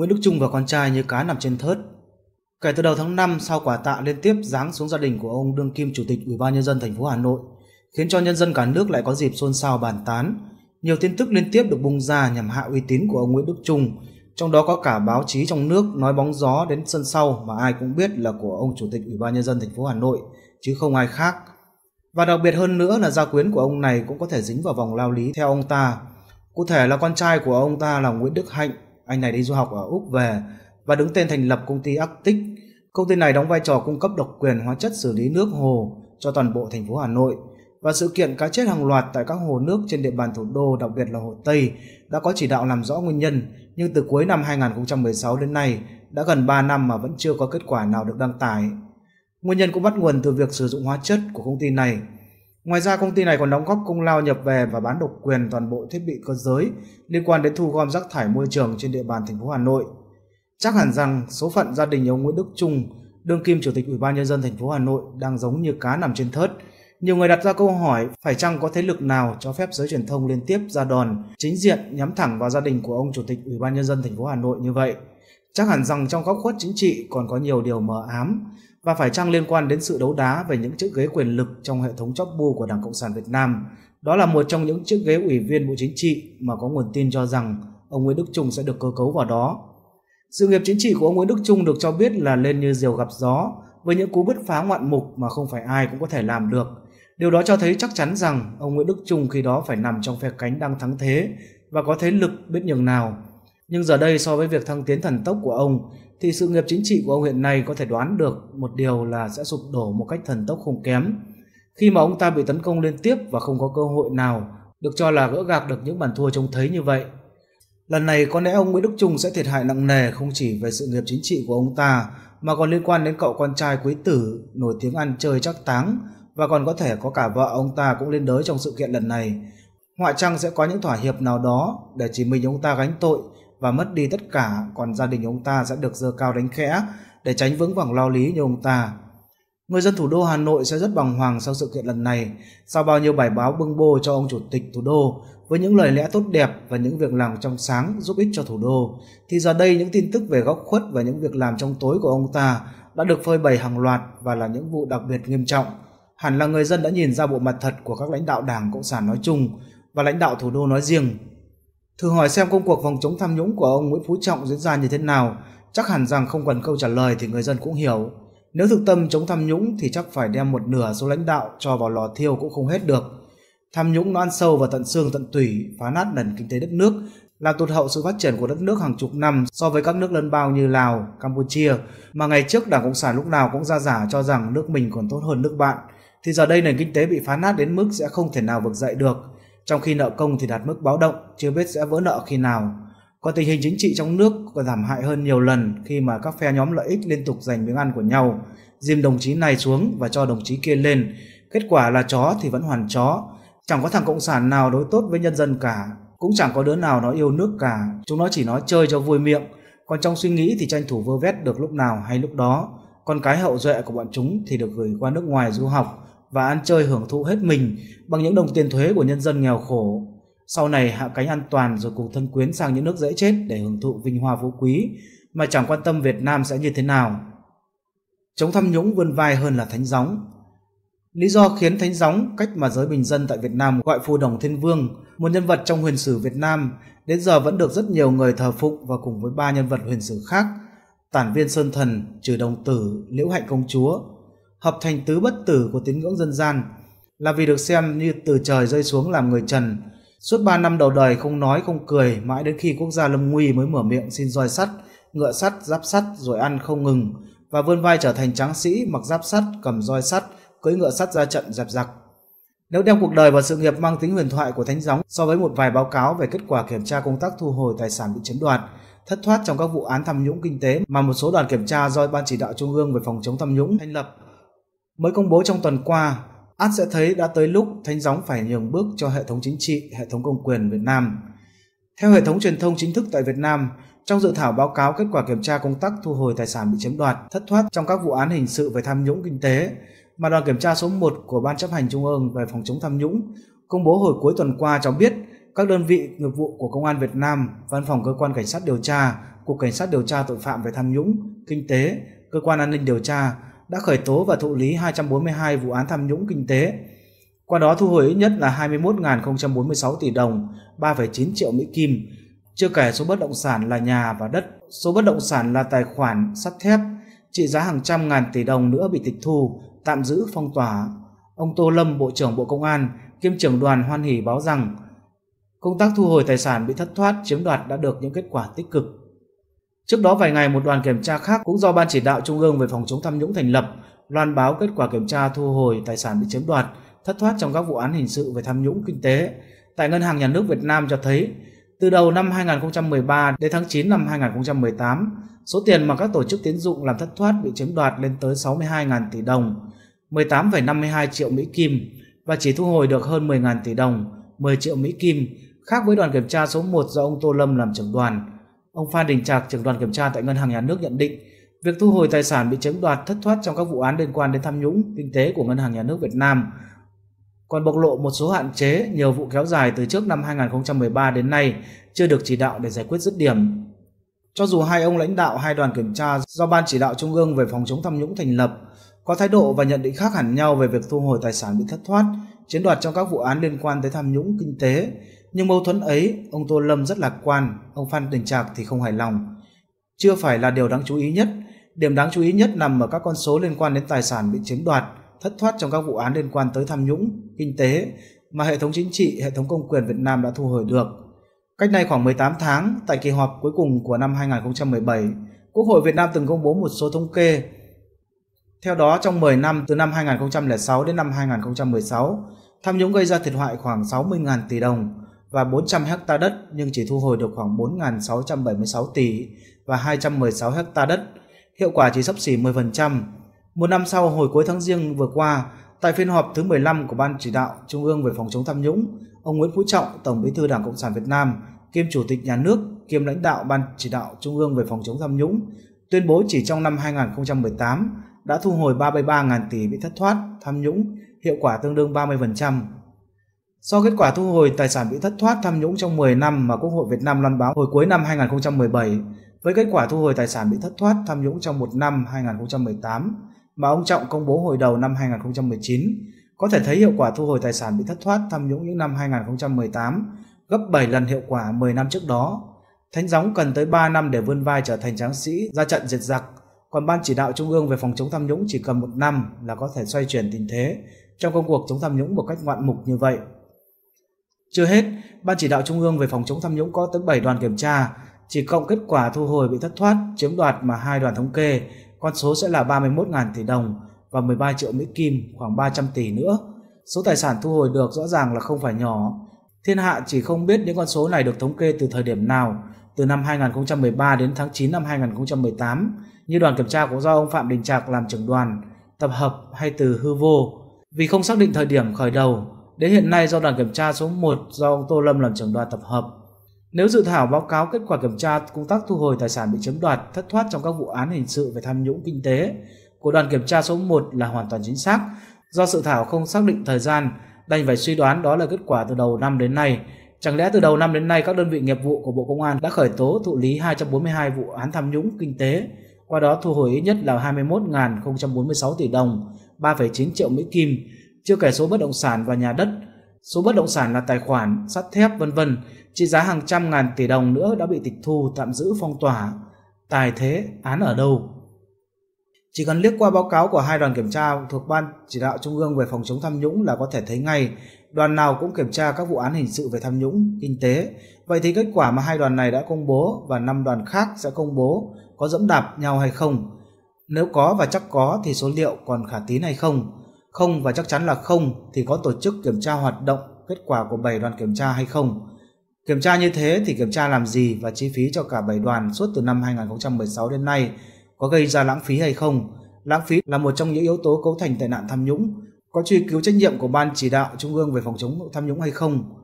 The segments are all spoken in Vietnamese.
Nguyễn Đức Trung và con trai như cá nằm trên thớt. Kể từ đầu tháng 5 sau quả tạ liên tiếp giáng xuống gia đình của ông đương kim chủ tịch Ủy ban nhân dân thành phố Hà Nội, khiến cho nhân dân cả nước lại có dịp xôn xao bàn tán. Nhiều tin tức liên tiếp được bung ra nhằm hạ uy tín của ông Nguyễn Đức Trung, trong đó có cả báo chí trong nước nói bóng gió đến sân sau mà ai cũng biết là của ông chủ tịch Ủy ban nhân dân thành phố Hà Nội chứ không ai khác. Và đặc biệt hơn nữa là gia quyến của ông này cũng có thể dính vào vòng lao lý theo ông ta. Cụ thể là con trai của ông ta là Nguyễn Đức Hạnh anh này đi du học ở Úc về và đứng tên thành lập công ty Arctic. Công ty này đóng vai trò cung cấp độc quyền hóa chất xử lý nước hồ cho toàn bộ thành phố Hà Nội và sự kiện cá chết hàng loạt tại các hồ nước trên địa bàn thủ đô, đặc biệt là hồ Tây, đã có chỉ đạo làm rõ nguyên nhân, nhưng từ cuối năm 2016 đến nay, đã gần 3 năm mà vẫn chưa có kết quả nào được đăng tải. Nguyên nhân cũng bắt nguồn từ việc sử dụng hóa chất của công ty này Ngoài ra, công ty này còn đóng góp công lao nhập về và bán độc quyền toàn bộ thiết bị cơ giới liên quan đến thu gom rác thải môi trường trên địa bàn thành phố Hà Nội. Chắc hẳn rằng số phận gia đình ông Nguyễn Đức Trung, đương kim chủ tịch Ủy ban nhân dân thành phố Hà Nội đang giống như cá nằm trên thớt. Nhiều người đặt ra câu hỏi phải chăng có thế lực nào cho phép giới truyền thông liên tiếp ra đòn chính diện nhắm thẳng vào gia đình của ông chủ tịch Ủy ban nhân dân thành phố Hà Nội như vậy? Chắc hẳn rằng trong góc khuất chính trị còn có nhiều điều mờ ám, và phải chăng liên quan đến sự đấu đá về những chiếc ghế quyền lực trong hệ thống chóp bu của Đảng Cộng sản Việt Nam. Đó là một trong những chiếc ghế ủy viên Bộ Chính trị mà có nguồn tin cho rằng ông Nguyễn Đức Trung sẽ được cơ cấu vào đó. Sự nghiệp chính trị của ông Nguyễn Đức Trung được cho biết là lên như diều gặp gió với những cú bứt phá ngoạn mục mà không phải ai cũng có thể làm được. Điều đó cho thấy chắc chắn rằng ông Nguyễn Đức Trung khi đó phải nằm trong phe cánh đang thắng thế và có thế lực biết nhường nào. Nhưng giờ đây so với việc thăng tiến thần tốc của ông thì sự nghiệp chính trị của ông hiện nay có thể đoán được một điều là sẽ sụp đổ một cách thần tốc không kém khi mà ông ta bị tấn công liên tiếp và không có cơ hội nào được cho là gỡ gạc được những bàn thua trông thấy như vậy. Lần này có lẽ ông Nguyễn Đức Trung sẽ thiệt hại nặng nề không chỉ về sự nghiệp chính trị của ông ta mà còn liên quan đến cậu con trai quý tử nổi tiếng ăn chơi chắc táng và còn có thể có cả vợ ông ta cũng liên đới trong sự kiện lần này. Họa chăng sẽ có những thỏa hiệp nào đó để chỉ mình ông ta gánh tội và mất đi tất cả còn gia đình ông ta sẽ được dơ cao đánh khẽ để tránh vững vàng lao lý như ông ta. Người dân thủ đô Hà Nội sẽ rất bằng hoàng sau sự kiện lần này, sau bao nhiêu bài báo bưng bô cho ông chủ tịch thủ đô với những lời lẽ tốt đẹp và những việc làm trong sáng giúp ích cho thủ đô, thì giờ đây những tin tức về góc khuất và những việc làm trong tối của ông ta đã được phơi bày hàng loạt và là những vụ đặc biệt nghiêm trọng. Hẳn là người dân đã nhìn ra bộ mặt thật của các lãnh đạo Đảng Cộng sản nói chung và lãnh đạo thủ đô nói riêng Thử hỏi xem công cuộc phòng chống tham nhũng của ông Nguyễn Phú Trọng diễn ra như thế nào, chắc hẳn rằng không cần câu trả lời thì người dân cũng hiểu. Nếu thực tâm chống tham nhũng thì chắc phải đem một nửa số lãnh đạo cho vào lò thiêu cũng không hết được. Tham nhũng nó ăn sâu vào tận xương tận tủy, phá nát nền kinh tế đất nước, làm tụt hậu sự phát triển của đất nước hàng chục năm so với các nước lân bao như Lào, Campuchia, mà ngày trước Đảng Cộng sản lúc nào cũng ra giả cho rằng nước mình còn tốt hơn nước bạn, thì giờ đây nền kinh tế bị phá nát đến mức sẽ không thể nào vực dậy được. Trong khi nợ công thì đạt mức báo động, chưa biết sẽ vỡ nợ khi nào. Còn tình hình chính trị trong nước còn giảm hại hơn nhiều lần khi mà các phe nhóm lợi ích liên tục giành miếng ăn của nhau, dìm đồng chí này xuống và cho đồng chí kia lên. Kết quả là chó thì vẫn hoàn chó, chẳng có thằng cộng sản nào đối tốt với nhân dân cả, cũng chẳng có đứa nào nó yêu nước cả, chúng nó chỉ nói chơi cho vui miệng, còn trong suy nghĩ thì tranh thủ vơ vét được lúc nào hay lúc đó. Còn cái hậu duệ của bọn chúng thì được gửi qua nước ngoài du học, và ăn chơi hưởng thụ hết mình bằng những đồng tiền thuế của nhân dân nghèo khổ. Sau này hạ cánh an toàn rồi cùng thân quyến sang những nước dễ chết để hưởng thụ vinh hoa phú quý mà chẳng quan tâm Việt Nam sẽ như thế nào. Chống tham nhũng vươn vai hơn là thánh gióng. Lý do khiến thánh gióng cách mà giới bình dân tại Việt Nam gọi phù đồng thiên vương, một nhân vật trong huyền sử Việt Nam, đến giờ vẫn được rất nhiều người thờ phụng và cùng với ba nhân vật huyền sử khác, Tản Viên Sơn Thần, Trừ Đồng Tử, Liễu Hạnh Công Chúa hợp thành tứ bất tử của tín ngưỡng dân gian là vì được xem như từ trời rơi xuống làm người trần suốt ba năm đầu đời không nói không cười mãi đến khi quốc gia lâm nguy mới mở miệng xin roi sắt ngựa sắt giáp sắt rồi ăn không ngừng và vươn vai trở thành tráng sĩ mặc giáp sắt cầm roi sắt cưỡi ngựa sắt ra trận dẹp giặc nếu đem cuộc đời và sự nghiệp mang tính huyền thoại của thánh gióng so với một vài báo cáo về kết quả kiểm tra công tác thu hồi tài sản bị chiếm đoạt thất thoát trong các vụ án tham nhũng kinh tế mà một số đoàn kiểm tra do ban chỉ đạo trung ương về phòng chống tham nhũng thành lập mới công bố trong tuần qua, ắt sẽ thấy đã tới lúc thánh gióng phải nhường bước cho hệ thống chính trị, hệ thống công quyền Việt Nam. Theo hệ thống truyền thông chính thức tại Việt Nam, trong dự thảo báo cáo kết quả kiểm tra công tác thu hồi tài sản bị chiếm đoạt, thất thoát trong các vụ án hình sự về tham nhũng kinh tế, mà đoàn kiểm tra số 1 của Ban chấp hành Trung ương về phòng chống tham nhũng công bố hồi cuối tuần qua cho biết các đơn vị nghiệp vụ của Công an Việt Nam, Văn phòng Cơ quan Cảnh sát Điều tra, Cục Cảnh sát Điều tra Tội phạm về Tham nhũng, Kinh tế, Cơ quan An ninh Điều tra đã khởi tố và thụ lý 242 vụ án tham nhũng kinh tế, qua đó thu hồi ít nhất là 21.046 tỷ đồng, 3,9 triệu Mỹ Kim, chưa kể số bất động sản là nhà và đất, số bất động sản là tài khoản sắt thép, trị giá hàng trăm ngàn tỷ đồng nữa bị tịch thu, tạm giữ phong tỏa. Ông Tô Lâm, Bộ trưởng Bộ Công an, kiêm trưởng đoàn Hoan Hỷ báo rằng công tác thu hồi tài sản bị thất thoát chiếm đoạt đã được những kết quả tích cực Trước đó vài ngày, một đoàn kiểm tra khác cũng do Ban chỉ đạo Trung ương về phòng chống tham nhũng thành lập loan báo kết quả kiểm tra thu hồi tài sản bị chiếm đoạt, thất thoát trong các vụ án hình sự về tham nhũng kinh tế tại Ngân hàng Nhà nước Việt Nam cho thấy, từ đầu năm 2013 đến tháng 9 năm 2018, số tiền mà các tổ chức tiến dụng làm thất thoát bị chiếm đoạt lên tới 62.000 tỷ đồng, 18,52 triệu Mỹ Kim và chỉ thu hồi được hơn 10.000 tỷ đồng, 10 triệu Mỹ Kim, khác với đoàn kiểm tra số 1 do ông Tô Lâm làm trưởng đoàn, Ông Phan Đình Trạc, trưởng đoàn kiểm tra tại Ngân hàng Nhà nước nhận định, việc thu hồi tài sản bị chiếm đoạt thất thoát trong các vụ án liên quan đến tham nhũng kinh tế của Ngân hàng Nhà nước Việt Nam còn bộc lộ một số hạn chế, nhiều vụ kéo dài từ trước năm 2013 đến nay chưa được chỉ đạo để giải quyết dứt điểm. Cho dù hai ông lãnh đạo hai đoàn kiểm tra do Ban chỉ đạo Trung ương về phòng chống tham nhũng thành lập có thái độ và nhận định khác hẳn nhau về việc thu hồi tài sản bị thất thoát, chiếm đoạt trong các vụ án liên quan tới tham nhũng kinh tế. Nhưng mâu thuẫn ấy, ông Tô Lâm rất lạc quan, ông Phan Đình Trạc thì không hài lòng. Chưa phải là điều đáng chú ý nhất, điểm đáng chú ý nhất nằm ở các con số liên quan đến tài sản bị chiếm đoạt, thất thoát trong các vụ án liên quan tới tham nhũng, kinh tế mà hệ thống chính trị, hệ thống công quyền Việt Nam đã thu hồi được. Cách nay khoảng 18 tháng, tại kỳ họp cuối cùng của năm 2017, Quốc hội Việt Nam từng công bố một số thống kê. Theo đó, trong 10 năm từ năm 2006 đến năm 2016, Tham nhũng gây ra thiệt hại khoảng 60.000 tỷ đồng và 400 hecta đất nhưng chỉ thu hồi được khoảng 4.676 tỷ và 216 hecta đất, hiệu quả chỉ sấp xỉ 10%. Một năm sau hồi cuối tháng riêng vừa qua, tại phiên họp thứ 15 của Ban chỉ đạo Trung ương về phòng chống tham nhũng, ông Nguyễn Phú Trọng, Tổng Bí thư Đảng Cộng sản Việt Nam, kiêm Chủ tịch Nhà nước, kiêm lãnh đạo Ban chỉ đạo Trung ương về phòng chống tham nhũng, tuyên bố chỉ trong năm 2018 đã thu hồi 33.000 tỷ bị thất thoát, tham nhũng hiệu quả tương đương 30%. Do kết quả thu hồi tài sản bị thất thoát tham nhũng trong 10 năm mà Quốc hội Việt Nam loan báo hồi cuối năm 2017, với kết quả thu hồi tài sản bị thất thoát tham nhũng trong một năm 2018 mà ông Trọng công bố hồi đầu năm 2019, có thể thấy hiệu quả thu hồi tài sản bị thất thoát tham nhũng những năm 2018 gấp 7 lần hiệu quả 10 năm trước đó. Thánh gióng cần tới 3 năm để vươn vai trở thành tráng sĩ ra trận diệt giặc, còn ban chỉ đạo trung ương về phòng chống tham nhũng chỉ cần một năm là có thể xoay chuyển tình thế, trong công cuộc chống tham nhũng một cách ngoạn mục như vậy. Chưa hết, Ban chỉ đạo Trung ương về phòng chống tham nhũng có tới 7 đoàn kiểm tra, chỉ cộng kết quả thu hồi bị thất thoát, chiếm đoạt mà hai đoàn thống kê, con số sẽ là 31.000 tỷ đồng và 13 triệu Mỹ Kim, khoảng 300 tỷ nữa. Số tài sản thu hồi được rõ ràng là không phải nhỏ. Thiên hạ chỉ không biết những con số này được thống kê từ thời điểm nào, từ năm 2013 đến tháng 9 năm 2018, như đoàn kiểm tra của do ông Phạm Đình Trạc làm trưởng đoàn, tập hợp hay từ hư vô, vì không xác định thời điểm khởi đầu, đến hiện nay do đoàn kiểm tra số 1 do ông Tô Lâm làm trưởng đoàn tập hợp. Nếu dự thảo báo cáo kết quả kiểm tra công tác thu hồi tài sản bị chiếm đoạt, thất thoát trong các vụ án hình sự về tham nhũng kinh tế của đoàn kiểm tra số 1 là hoàn toàn chính xác, do sự thảo không xác định thời gian, đành phải suy đoán đó là kết quả từ đầu năm đến nay. Chẳng lẽ từ đầu năm đến nay các đơn vị nghiệp vụ của Bộ Công an đã khởi tố thụ lý 242 vụ án tham nhũng kinh tế, qua đó thu hồi ít nhất là 21.046 tỷ đồng, 3,9 triệu Mỹ Kim, chưa kể số bất động sản và nhà đất. Số bất động sản là tài khoản, sắt thép vân vân, trị giá hàng trăm ngàn tỷ đồng nữa đã bị tịch thu, tạm giữ phong tỏa. Tài thế án ở đâu? Chỉ cần liếc qua báo cáo của hai đoàn kiểm tra thuộc Ban Chỉ đạo Trung ương về phòng chống tham nhũng là có thể thấy ngay, đoàn nào cũng kiểm tra các vụ án hình sự về tham nhũng, kinh tế. Vậy thì kết quả mà hai đoàn này đã công bố và năm đoàn khác sẽ công bố có dẫm đạp nhau hay không? Nếu có và chắc có thì số liệu còn khả tín hay không? Không và chắc chắn là không thì có tổ chức kiểm tra hoạt động kết quả của 7 đoàn kiểm tra hay không? Kiểm tra như thế thì kiểm tra làm gì và chi phí cho cả 7 đoàn suốt từ năm 2016 đến nay có gây ra lãng phí hay không? Lãng phí là một trong những yếu tố cấu thành tệ nạn tham nhũng, có truy cứu trách nhiệm của ban chỉ đạo trung ương về phòng chống tham nhũng hay không?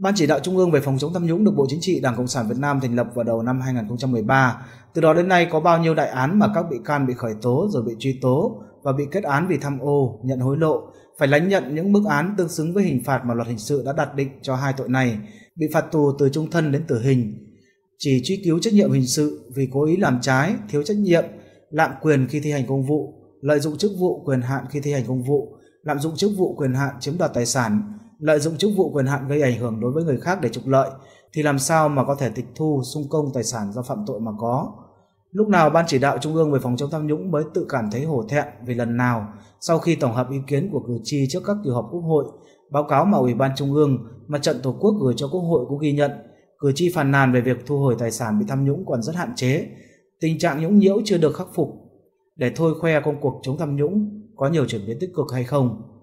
Ban chỉ đạo Trung ương về phòng chống tham nhũng được Bộ Chính trị Đảng Cộng sản Việt Nam thành lập vào đầu năm 2013. Từ đó đến nay có bao nhiêu đại án mà các bị can bị khởi tố rồi bị truy tố và bị kết án vì tham ô, nhận hối lộ, phải lãnh nhận những mức án tương xứng với hình phạt mà luật hình sự đã đặt định cho hai tội này, bị phạt tù từ trung thân đến tử hình. Chỉ truy cứu trách nhiệm hình sự vì cố ý làm trái, thiếu trách nhiệm, lạm quyền khi thi hành công vụ, lợi dụng chức vụ quyền hạn khi thi hành công vụ, lạm dụng chức vụ quyền hạn chiếm đoạt tài sản, lợi dụng chức vụ quyền hạn gây ảnh hưởng đối với người khác để trục lợi thì làm sao mà có thể tịch thu xung công tài sản do phạm tội mà có. Lúc nào Ban chỉ đạo Trung ương về phòng chống tham nhũng mới tự cảm thấy hổ thẹn vì lần nào sau khi tổng hợp ý kiến của cử tri trước các kỳ họp quốc hội, báo cáo mà Ủy ban Trung ương, Mặt trận Tổ quốc gửi cho quốc hội cũng ghi nhận, cử tri phàn nàn về việc thu hồi tài sản bị tham nhũng còn rất hạn chế, tình trạng nhũng nhiễu chưa được khắc phục. Để thôi khoe công cuộc chống tham nhũng có nhiều chuyển biến tích cực hay không,